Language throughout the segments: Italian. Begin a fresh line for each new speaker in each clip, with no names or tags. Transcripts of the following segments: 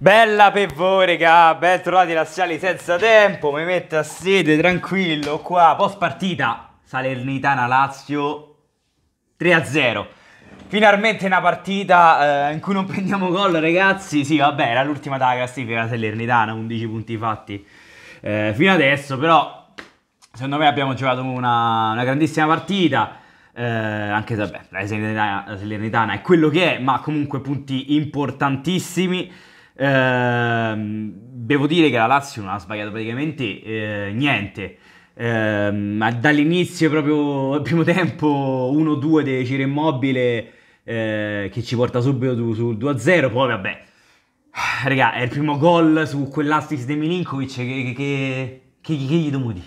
Bella per voi, raga, ben trovati razziali senza tempo, mi metto a sede tranquillo qua, post partita Salernitana-Lazio 3-0. Finalmente una partita eh, in cui non prendiamo gol, ragazzi. Sì, vabbè, era l'ultima della classifica Salernitana, 11 punti fatti eh, fino adesso, però secondo me abbiamo giocato una, una grandissima partita. Eh, anche se vabbè, la Salernitana, la Salernitana è quello che è, ma comunque punti importantissimi. Ehm, devo dire che la Lazio non ha sbagliato praticamente eh, niente. Ehm, dall'inizio, proprio al primo tempo, 1-2 di Ciro Immobile eh, che ci porta subito sul 2-0. Poi, vabbè, raga, è il primo gol su quell'assist di Milinkovic che, che, che, che gli, gli do modi.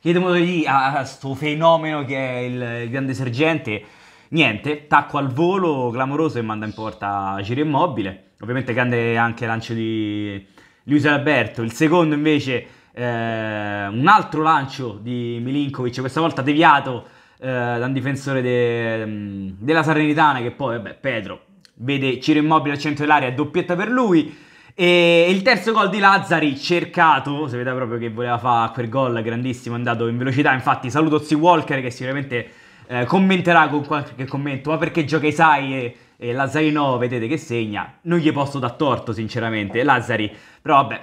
Gli do dire a, questo fenomeno che è il, il grande sergente Niente, tacco al volo clamoroso e manda in porta Giro Immobile. Ovviamente grande anche lancio di Luis Alberto. Il secondo invece eh, un altro lancio di Milinkovic, questa volta deviato eh, da un difensore de, mm, della Salernitana che poi, vabbè, Pedro vede Ciro Immobile al centro dell'area, doppietta per lui. E il terzo gol di Lazzari, cercato, si vede proprio che voleva fare quel gol grandissimo, è andato in velocità, infatti saluto Ozzy Walker che sicuramente eh, commenterà con qualche commento, ma perché gioca Isai e, e Lazzari no, vedete che segna, non gli posso dar torto sinceramente, Lazzari, però vabbè,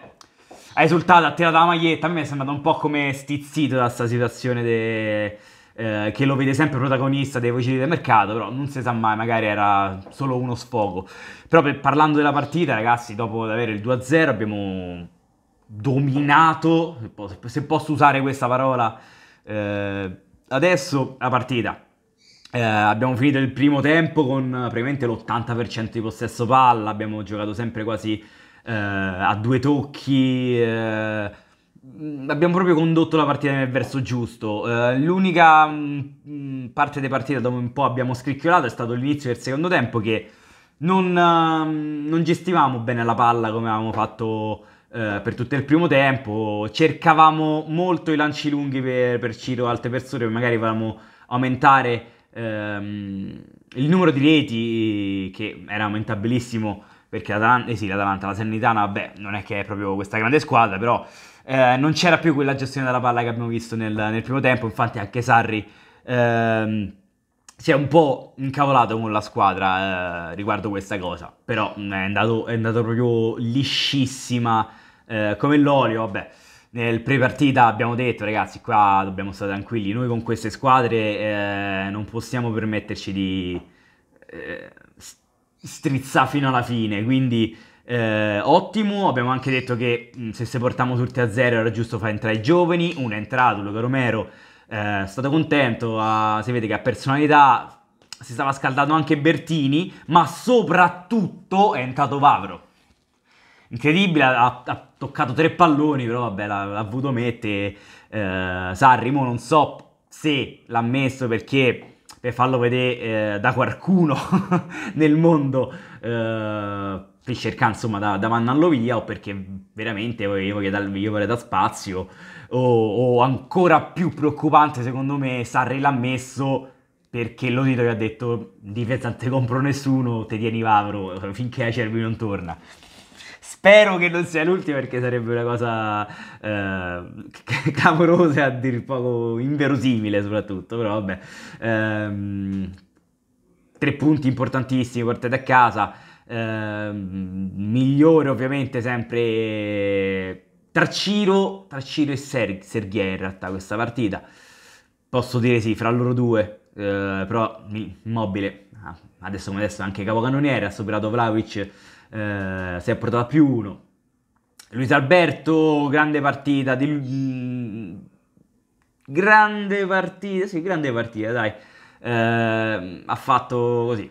ha esultato, ha tirato la maglietta, a me è sembrato un po' come stizzito da questa situazione de... Eh, che lo vede sempre protagonista dei voceri del mercato, però non si sa mai, magari era solo uno sfogo. Però per, parlando della partita, ragazzi, dopo avere il 2-0 abbiamo dominato, se posso usare questa parola, eh, adesso la partita. Eh, abbiamo finito il primo tempo con eh, praticamente l'80% di possesso palla, abbiamo giocato sempre quasi eh, a due tocchi, eh, abbiamo proprio condotto la partita nel verso giusto. Eh, l'unica mh, mm, parte di partita dove un po' abbiamo scricchiolato è stato l'inizio del secondo tempo che non, ehm, non gestivamo bene la palla come avevamo fatto eh, per tutto il primo tempo, cercavamo molto i lanci lunghi per, per Ciro altre persone, magari volevamo aumentare ehm, il numero di reti che era aumentabilissimo perché l'Atalanta, eh sì, l'Atalanta, la Sernitana, vabbè, non è che è proprio questa grande squadra, però eh, non c'era più quella gestione della palla che abbiamo visto nel, nel primo tempo, infatti anche Sarri ehm, si è un po' incavolato con la squadra eh, riguardo questa cosa, però mm, è andato, è andato proprio liscissima eh, come l'olio, vabbè. Nel pre-partita abbiamo detto, ragazzi, qua dobbiamo stare tranquilli. Noi con queste squadre eh, non possiamo permetterci di eh, strizzare fino alla fine. Quindi, eh, ottimo. Abbiamo anche detto che mh, se si portiamo tutti a zero era giusto far entrare i giovani. Uno è entrato, Luca Romero eh, è stato contento. Ha, si vede che ha personalità. Si stava scaldando anche Bertini, ma soprattutto è entrato Vavro incredibile, ha, ha toccato tre palloni, però vabbè, l'ha, l'ha voluto mettere. Eh, Sarri, mo non so se l'ha messo perché per farlo vedere eh, da qualcuno nel mondo eh, per cercare insomma da, da mandarlo via o perché veramente volevo che gli vorrei da spazio o, o, ancora più preoccupante secondo me Sarri l'ha messo perché Lodito gli ha detto difesa non te compro nessuno, te tieni Vavro finché Acerbi non torna Spero che non sia l'ultima perché sarebbe una cosa eh, clamorosa e a dir poco inverosimile soprattutto, però vabbè. Ehm, tre punti importantissimi portate a casa, ehm, migliore ovviamente sempre tra Ciro, tra Ciro e Ser- Serghier in realtà questa partita. Posso dire sì, fra loro due, eh, però Immobile, ah, adesso come adesso anche capocannoniere, ha superato Vlaovic eh, si è portato a più uno. Luis Alberto, grande partita di... Grande partita, sì, grande partita, dai. Eh, ha fatto così,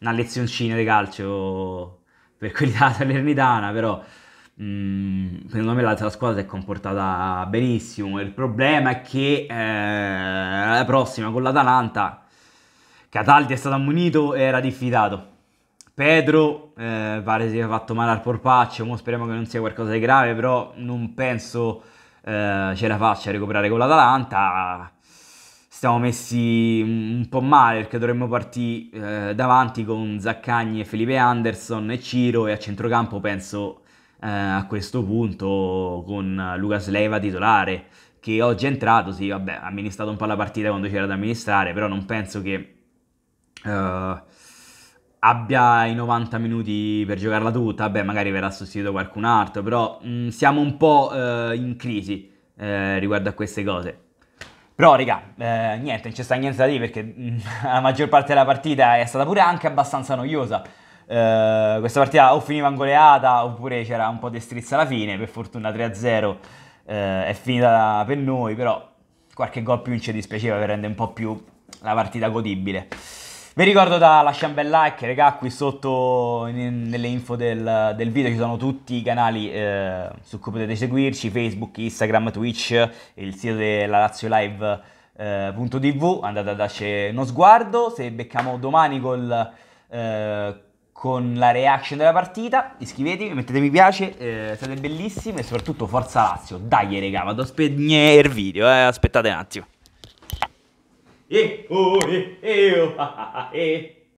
una lezioncina di calcio per quelli della Salernitana, però mh, mm, secondo me la, squadra si è comportata benissimo. Il problema è che eh, la prossima con l'Atalanta Cataldi è stato ammonito e era diffidato Pedro, eh, pare si è fatto male al porpaccio, mo speriamo che non sia qualcosa di grave, però non penso eh, ce la faccia a recuperare con l'Atalanta. Stiamo messi un po' male perché dovremmo partire eh, davanti con Zaccagni e Felipe Anderson e Ciro e a centrocampo penso eh, a questo punto con Lucas Leiva titolare che oggi è entrato, sì vabbè ha amministrato un po' la partita quando c'era da amministrare, però non penso che eh, abbia i 90 minuti per giocarla tutta, beh magari verrà sostituito qualcun altro, però mh, mm, siamo un po' eh, in crisi eh, riguardo a queste cose. Però, raga, eh, niente, non c'è sta niente da dire perché mh, mm, la maggior parte della partita è stata pure anche abbastanza noiosa. Eh, questa partita o finiva in goleata oppure c'era un po' di strizza alla fine, per fortuna 3-0 eh, è finita per noi, però qualche gol più non ci dispiaceva per rendere un po' più la partita godibile. Vi ricordo da lasciare un bel like, regà, qui sotto in, nelle info del, del, video ci sono tutti i canali eh, su cui potete seguirci, Facebook, Instagram, Twitch, il sito della Lazio Live. Eh, .tv, andate a darci uno sguardo, se becchiamo domani col, eh, con la reaction della partita, iscrivetevi, mettete mi piace, eh, siete bellissimi e soprattutto forza Lazio, dai regà, vado a spegnere il video, eh, aspettate un attimo. Oh, eh, oh, eh, eh, oh, ja, ja, ja, eh.